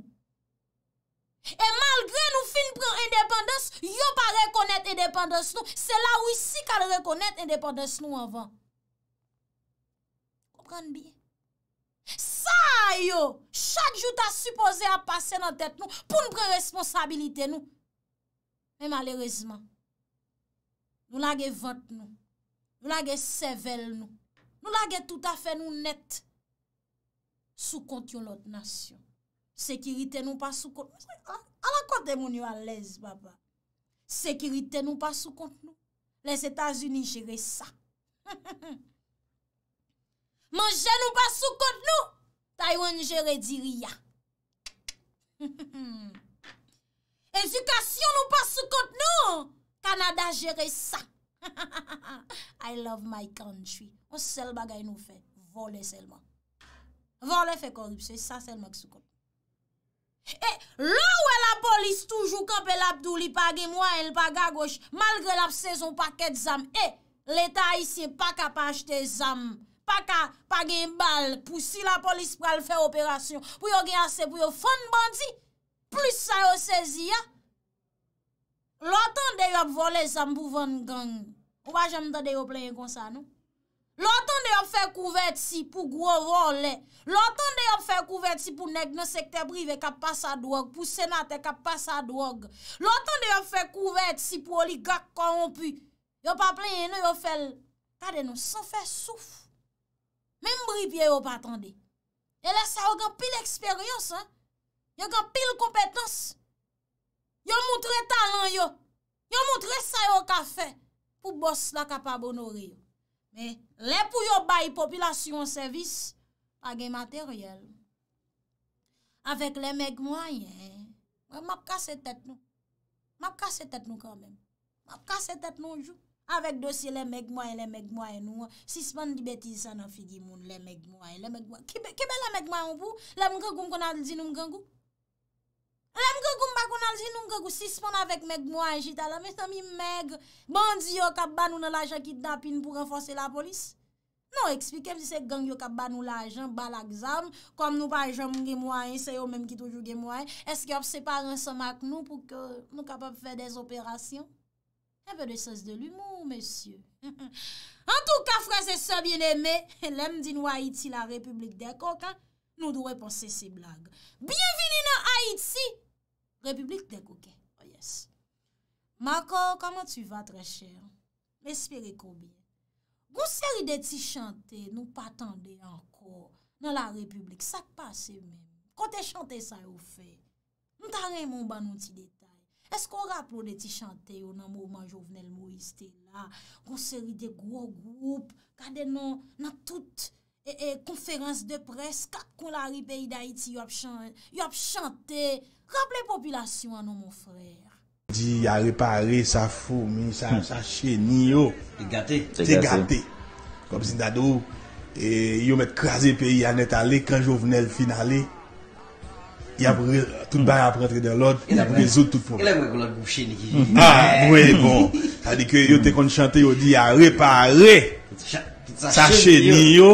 E malgre nou fin pren indépendance, yo pa rekonnait indépendance nou, se la ou isi kan rekonnait indépendance nou an van. Komprende bi? Sa yo, chak jou ta suppose a pase nan tèt nou, pou nou pren responsabilite nou. E malérezman, Nou lage vot nou, nou lage sevel nou, nou lage tout afe nou net soukont yon lot nasyon. Sekirite nou pasoukont nou, ala kote moun yon alèz baba. Sekirite nou pasoukont nou, les Etats-Unis jere sa. <laughs> Mange nou pasoukont nou, Taywan jere diriya. Ejikasyon <laughs> nou pasoukont nou, Kanada jere sa. <laughs> I love my country. O sel bagay nou fe. Vole selman. Vole fe kon. Se sa selman ksou kon. E, eh, lou e la polis toujou kon pe la bdou li page mwa e l paga goch malgre la psezon paket zam. E, leta isi pa ka pajte zam. Pa ka page bal pou si la polis pral fe operasyon pou yo ge ase pou yo fon bandi plus sa yo sezi ya. Loutan de yop vole zambouvan gang, wajan mtande yop leye konsa nou? Loutan de yop fe kouvet si pou gwo vole, loutan de yop fe kouvet si pou neg nan sekte brive kap pa sa drog, pou senate kap pa sa drog. Loutan de yop fe kouvet si pou oligak kwa wampu, yop ap leye nou yop fel, kade nou, san fe souf. Men mbri piye yop atande, yon la sa yon gen pil eksperyons, yon gen pil kompetons. Yo moutre talan yo, yo moutre sayo ka fe pou bos la kapabon ori yo. Men, le pou yo bayi popilasyon servis, pa gen materyel. Awek le megmoyen, mab kase tet nou. Mab kase tet nou kamben. Mab kase tet nou jou. Awek dosye le megmoyen, le megmoyen nou. Si svan di beti sa nan figi moun, le megmoyen, le megmoyen. Ki be le megmoyen pou? Le mkangou mkona di nou mkangou? Lèm gèkou mbakoun al zin nou gèkou sispon avèk mèk mwen jitalan, mè sè mi mèk bandi yo kap ban nou l'ajan ki dapin pou renforse la polis. Nou eksplikem si se gang yo kap ban nou l'ajan, ba l'akzam, kom nou pa ajan mwen gen mwen, se yo mèm ki toujou gen mwen, eske ob separe an somak nou pou ke nou kapop fè des operasyon. Enpe de sèz de l'humour, mèsyou. <laughs> En tou ka, frèzè sè bin eme, lèm di nou a iti la republik de kokan. Nou dwoy ponse se blague. Bienvini nan Haiti, Republik Dekoke. Oh yes. Mako, kaman tu va tre chè? Mespire kobye. Gon seri de ti chante, nou patande ankor. Nan la Republik, sa kpase men. Kote chante sa yo fe. Nou tanren moun ban nou ti detay. Esko rap nou de ti chante yo nan mouman jovnel mouiste la. Gon seri de gwo gwo, kade nan tout republik. E, e konferans de pres Kak kon la ri peyi da iti Yo ap chante Rable populasyon anon mon frey Di a repare sa fo Min sa hmm. e, che hmm. ah, ni bon. yo Te gate Kom zin da dou Yo met krasi peyi anet ale Kan jo vene el finali Yabre tout ba ap rentre de lod Yabre zout tout pop Ha mwen bon Adike yo te kon chante yo di a repare Sa che ni yo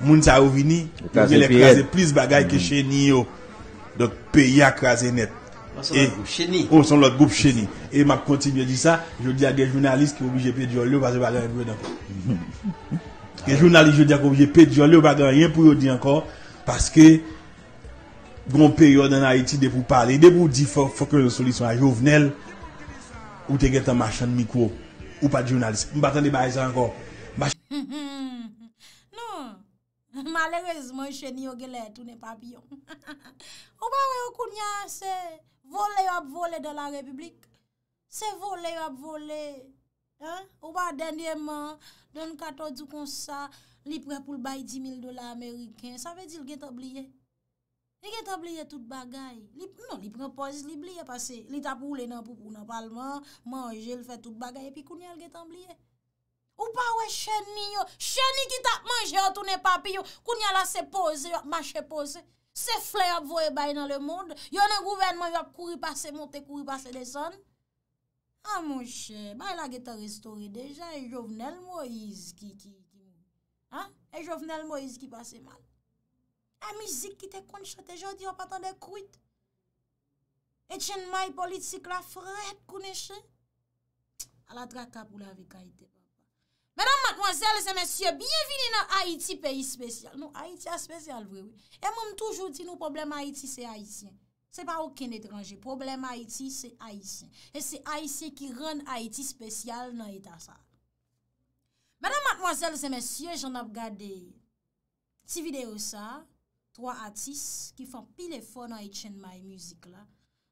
Moun sa ouvi ni, mwen le kaze plis bagay ke mm. cheni yo, dot pe ya kaze net. On san lot goup cheni. On san lot goup cheni. E, oh, e mak kontinye di sa, jodi a gen jounalist ki obije pe diyo li, ou bade yon pou yon di anko. <laughs> Gen jounalist jodi a obije pe diyo li, ou bade yon pou yon di anko, paske, goun pe yo dan Haiti de pou pale, de pou di fok yo soli son a jounalist, ou te getan masyan mikwo, ou pa di jounalist. Mbaten de baje san anko. <laughs> Mbaten de baje san anko. <laughs> Malerezman che ni yo gele, tou ne pa biyon. <laughs> Ou ba wè ou koun ya se, vole yo ap vole de la republik. Se vole yo ap vole. Ou ba den diè man, den kato di kon sa, li pre pou l bay di mil dola Ameriken, sa ve di l getabliye. Li getabliye tout bagay. Non, li pre pozis, li bliye pase. Li tap ou le nan pou pou nan palman, manje, l fè tout bagay, pi koun ya l getabliye. Ou pa we chen ni yo, chen ni ki tap manje yo toune papi yo, koun ya la se pose, yo ap mache pose, se fle ap voye bay nan le monde, yo ne gouvenman yo ap kouri pase monte, kouri pase deson. A moun chen, bay la gete restori deja, e jovnel Moise ki, ki, ki, ki. Ha? E jovnel Moise ki pase mal. E mizik ki te konjote, jodi yo patande kuit. E chen may politik la frek kounen chen. A la trakta pou la vi kaiten. Madame, mademoiselles et messieurs, bienvenue dans Haïti, pays spécial. Nous, Haïti a spécial, oui, oui. Et même toujours dit, nous, problème Haïti, c'est Haïtien. C'est pas aucun étranger. Problème Haïti, c'est Haïtien. Et c'est Haïtien qui rend Haïti spécial dans l'état ça. Madame, mademoiselles et messieurs, j'en avgarde des... Des vidéos ça, trois artistes qui font pile et fort dans les chaînes de maille musique là.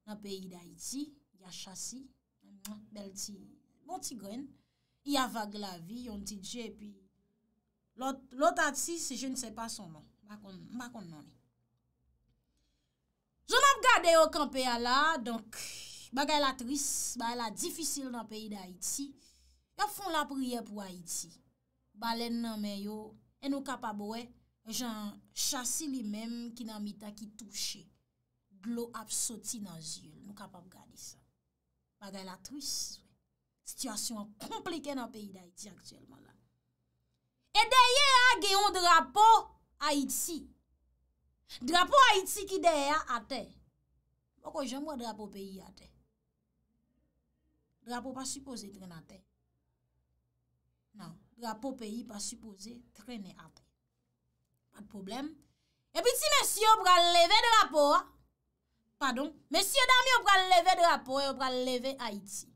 Dans le pays d'Haïti, il y a Chassi, Belty, Montigouen... I avag la vi, yon ti dje, pi lot ati, si je nse pa son man. Mba kon noni. Joun ap gade yo kampe ya la, donk, bagay la tris, bagay la difisil nan peyi da Haiti, yon fon la priye pou Haiti. Balen nan men yo, en nou kapab we, joun chasi li men, ki nan mita ki touche, glou ap soti nan zye, nou kapab gade sa. Bagay la tris, yon. Sityasyon kompleke nan peyi da iti aktyelman la. E deye a geyon drapo a iti. Drapo a iti ki deye a ate. Mwoko jen mwen drapo peyi ate. Drapo pa supose trene ate. Nan, drapo peyi pa supose trene ate. Mat problem. E piti mwensi yo pral leve drapo a. Pardon. Mwensi yo dami yo pral leve drapo a yo pral leve a iti.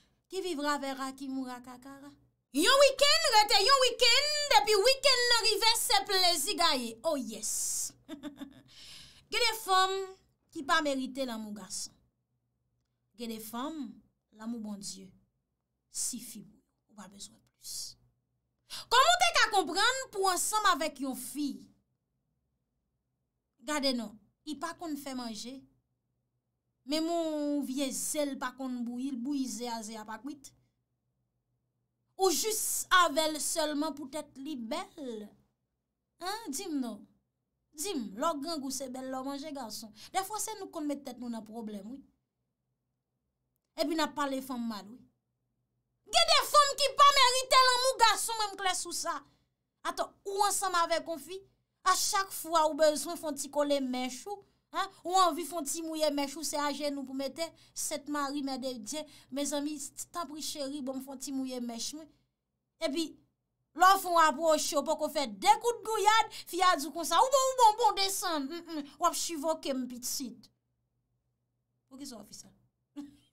Ki vivra vera, ki mura kakara. Yon wikend, rete yon wikend, depi wikend n'orive se plezi gaye. Oh yes! <laughs> Ge de fom ki pa merite la mou gason. Ge de fom la mou bon dieu. Si fi ou val bezwen plus. Komon te ka kompran pou ansam avek yon fi? Gade nou, ki pa kon fè manje, Mè moun vie zèl pa konn bou yil, bou yize aze apakwit. Ou jus avèl sèlman pou tèt li bèl. Hein, dim nou? Dim, lò geng ou sè bèl lò manje gason. De fwa sè nou konn mè tèt nou nan problem wè. E bi nan pale fèm mad wè. Gè de fèm ki pa mè rite lan mou gason mè mklè sou sa. Atò, ou an sèm avè konfi? A chak fwa ou bezon fòn ti kolè mè chouk. Ou an vi fonti mouye mèche ou se ajen nou pou mète, set mari mède diè, mèz ami, sti tabri chéri bon fonti mouye mèche mè. E pi, lò fon wap wò chò pou kon fè dekout gouyad, fiyad zou konsa, ou bon bon bon desan, wap chivò kem piti sid. Ou ki sou wap fisa?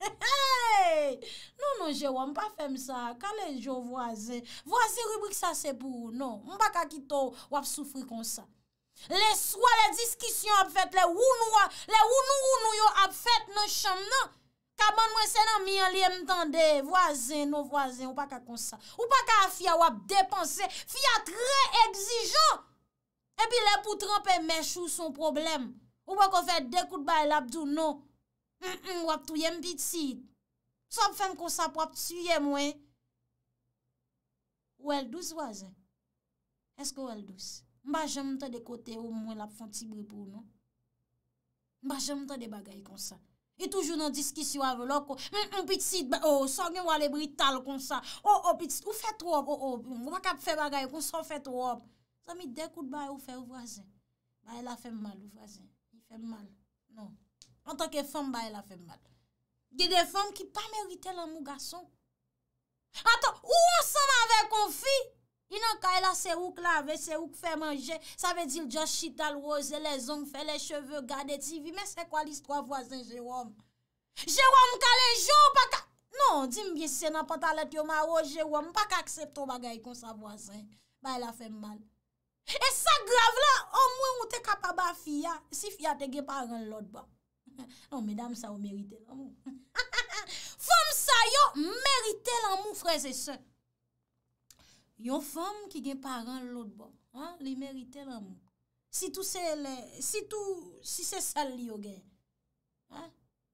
Non, non, jè wò, m pa fèm sa, kalè jò wazè, wazè rubrik sa se pou, non, m pa kakito wap soufri konsa. Le swa, le diskisyon ap fèt, le wounou, le wounou wounou yo ap fèt nan chanm nan. Kaban mwen senan mi an li mtande, vwazen, nou vwazen, ou pa ka konsan. Ou pa ka a fya wap depanse, fya tre egzijan. Epi le pou trampen me chou son problem. Ou pa ko fèt dekout bay lap djou nou. M, m, wap tuyem pitid. Sop fèn konsan pwap tuyem wè. Wèl dous wazen? Eske wèl dous? Mba jem mte de kote ou mwen la pou fwantibri pou nou. Mba jem mte de bagay kon sa. E toujou nan diski si wav lò ko. M, mm, m, mm, piti, o, oh, sò gen wale brital kon sa. O, oh, o, oh, piti, ou fèt wòp, o, o, mwen kap fè bagay kon sò fèt wòp. Sò mi dekout ba ou fè ou vwazen. Ba e la fèm mal ou vwazen. Ou fèm mal. Non. An tanke fèm ba e la fèm mal. Di de fèm ki pa merite l'amou gason. Atan, ou an san mwen kon fi? I nan ka e la se wouk la ve se wouk fe manje, sa ve di l jas chital roze le zonk fe le cheveu gade ti vi, men se kwa li stwa vwazen Jérôme? Jérôme ka le jô pa ka... Non, di mbiye se nan patalet yo ma ro Jérôme, pa ka aksepto bagay kon sa vwazen, ba e la fe mal. E sa grav la, an mwen ou te kapaba fiya, si fiya te ge par an lot ba. <laughs> Non, medam, sa ou merite l'amou. <laughs> Fom sa yo, merite l'amou freze se. Yon fòm ki gen paran lòd bon, li merite l'amou. Si tou se sal li yo gen,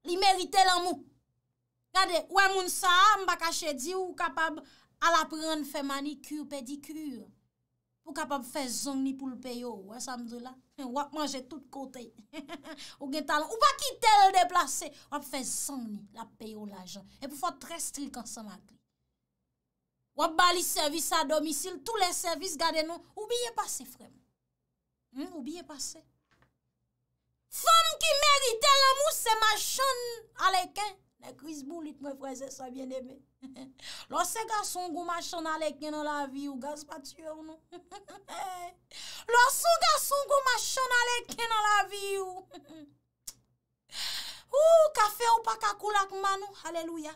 li merite l'amou. Gade, wè moun sa, mbakache di ou kapab alapren fè manikur pedikur. Ou kapab fè zonni pou l'peyo, wè sa mdou la. Ou ap <laughs> manje tout kote, <laughs> ou gen talon. Ou pa ki tel deplase, wè fè zonni la peyo l'ajan. E pou fòm tre strik an sanak. Wab bali servis a domisil, tou le servis gade nou. Oubye pase frem. Hmm, Oubye pase. Fem ki merite lomou se machon aleken. Ne kriz bou lit mwen freze sa vye nebe. Lose gason gou machon aleken an la vi ou. Gas pa tue ou nou. Lose <laughs> gason gou machon aleken an la vi ou. <laughs> Ou kafe ou pa kakou lakman ou. Aleluya.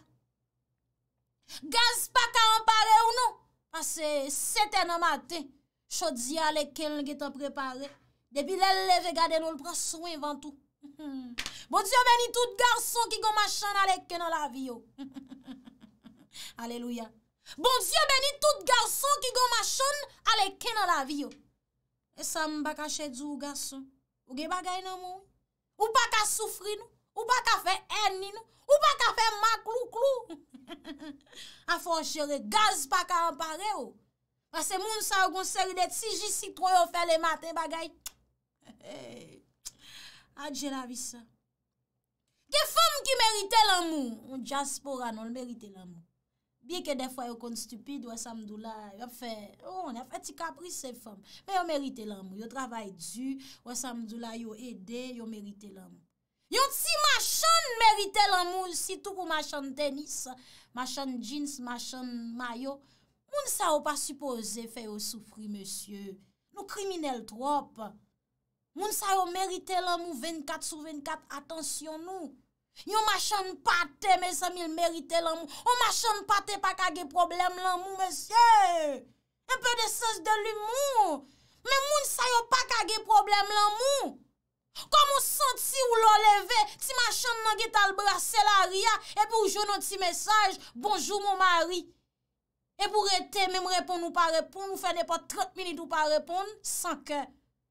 Gaz pa ka anpare ou nou? A se sete nan maten. Chodzi a lekken lge tan prepare. Depi lel leve gade loul praswe vantou. <laughs> Bon diyo beni tout garson ki goma chan alekken nan la viyo. <laughs> Aleluya. Bon diyo beni tout garson ki goma chan alekken nan la viyo. E sa m baka chedzi ou gason? Ou ge bagay nan moun? Ou baka soufri nou? Ou baka fe enni nou? A ka fe ma klou klou <laughs> A fon chere gaz pa ka ampare yo A se moun sa yon gonseri de tsi jisit Tro yon fe le maten bagay A dje la vi sa Ke fom ki merite l'amou On jaspora non merite l'amou Biye ke defwa yon kont stupide Ou asam doula Yon fe oh, ti kapri se fom Men yon merite l'amou Yon travay du Ou asam doula yon ede Yon merite l'amou Yon ti machan merite lanmou, sitou pou machan tenis, machan jins, machan mayo. Moun sa yo pa suppose fe yo soufri, monsye, nou kriminel trop. Moun sa yo merite lanmou 24 sou 24, atensyon nou. Yon machan pate, mesamil merite lanmou. O machan pate pa kage problem lanmou, monsye. Epe de sas de l'humour. Men moun sa yo pa kage problem lanmou. Kwa moun santi ou l'oleve, ti machan nan getal brase la ria, e pou joun nou ti mesaj, bonjou moun mari. E pou rete, mèm repon nou pa repon, nou fè ne pa 30 minit ou pa repon, san kè,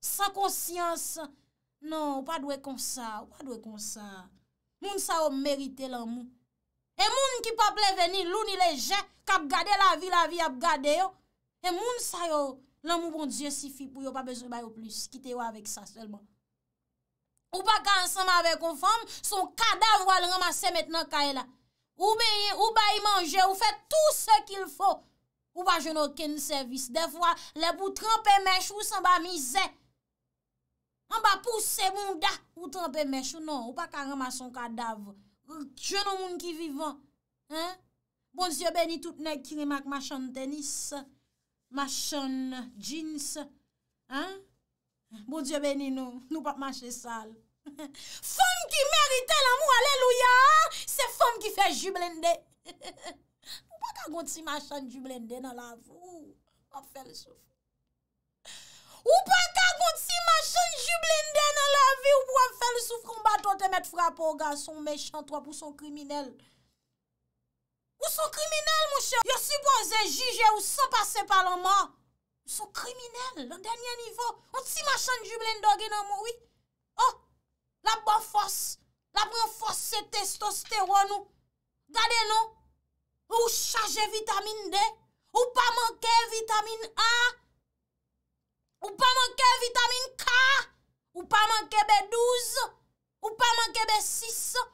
san konsyans. Non, pa dwe konsan, wak dwe konsan. Moun sa yo merite l'amou. E moun ki pa ple veni, louni le jè, kap gade la vi, la vi ap gade yo. E moun sa yo, l'amou bon diye sifi pou yo pa bezou bayo plus. Kite yo avèk sa selman. Ou pa ka ansanm ave konform, son kadav wale ramase met nan kaye la. Ou ba yi manje, ou fe tout se kil fo. Ou pa jenou ken servis. Defwa, le pou trompe mech ou san ba mize. An ba pouse moun da pou trompe mech ou nan. Ou pa ka ramase son kadav. Jenou moun ki vivan. Bonjye beni tout nek kirem ak machan tenis. Machan jins. Bonjye beni nou, nou pa machen sal. <laughs> Femme ki merite l'amou, aleluya Se femme ki fe jublende <laughs> Ou pa ka gouti machan jublende nan la vi ou pou anfele soufre Ou pa ka gouti machan jublende nan la vi ou pou anfele soufre Ou mba to te met frapo gason mechant wap ou sou kriminelle Ou sou kriminelle monshe Yo si boze jige ou sou pase palanman Sou kriminelle, nan denye nivou Ou ti machan jublende doge nan mou, oui Oh la pou mwen fos, la pou mwen fos se testosteron ou. Gade nou, ou chaje vitamine D, ou pa manke vitamine A, ou pa manke vitamine K, ou pa manke B12, ou pa manke B6,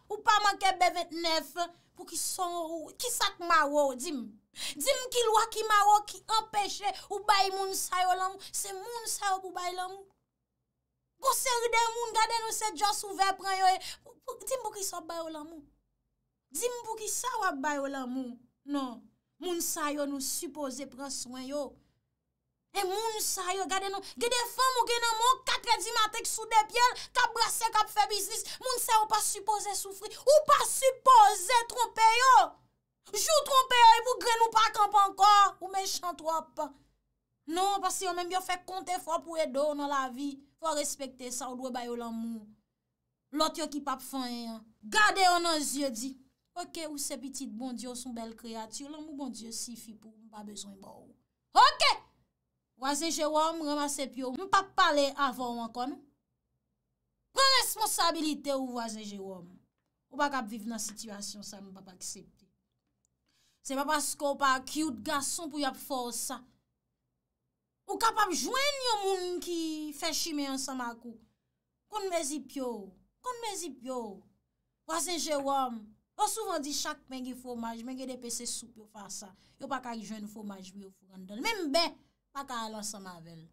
ou pa manke B29, pou ki son ou, ki sak ma wou, dim. Dim ki lwa ki ma wou ki empèche ou bayi moun sayo lanmou, se moun sayo pou bayi lanmou. Ou se ride moun gade nou se dios ouve pran yo e. Dime pou ki sa wap bay ou l'amou. Dime pou ki sa wap bay ou l'amou. Non. Moun sa yo nou suppose pran swen yo. E moun sa yo gade nou. Gede fèm ou gede moun. Katre di matèk sou de pyele. Kap brase kap fe bislis. Moun sa yo pa suppose soufri. Ou pa suppose trompe yo. Jou trompe yo e pou gre nou pa kamp ankor. Ou menchant wap. Non. Pas yon mèm yo fè konte fòp ou e do nan la vi. Pwa respekte sa ou dwe bayo l'amou. Lot yo ki pap fanyan. Gade yo nan zye di. Ok ou se pitit bon diyo sou bel kreatur. L'amou bon diyo si fi pou. Mpa bezwen mba ou. Ok! Waze Jérôme, remase pyo. Mpa pale avon wakon. Pworesponsabilite ou waze Jérôme. Mpa kap vive nan sityasyon sa mpa pa kisepi. Se mpa pasko wpa akyout gason pou yap fòsa. Ou kapap jwen yon moun ki fè shime yon sanakou. Kon mèzi pyo, kon mèzi pyo. Wazen jè wòm, wò souvan di chak mèngi fòmaj, mèngi depè se soupe yon fà sa. Yon pa kag jwen fòmaj bi yon fòmaj don. Mèm bè, pa kag alon sanavell.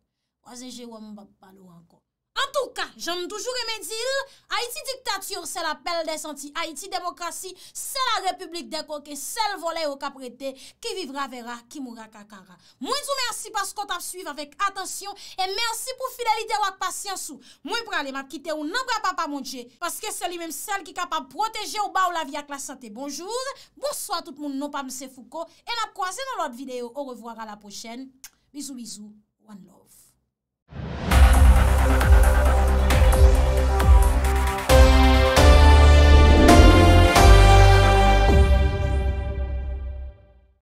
Wazen jè wòm, bap balo ankon. An tou ka, janm toujou remedil, Haiti diktatiyon, se la pel de santi, Haiti demokrasi, se la republik de koke, se l voley ou ka prete, ki vivra vera, ki moura kakara. Mwen sou mersi paskot ap suyve avèk atensyon, e mersi pou fidelite wak pasyansou. Mwen pralé ma kite ou nan bra pa pa mounje, paske se li menm sel ki kapab proteje ou ba ou la vi ak la sante. Bonjour, bonsoit tout moun nou pa mse fouko, e la kwa se nan lot videyo. Ou revoar a la pochen. Bizou, bizou, wan lò.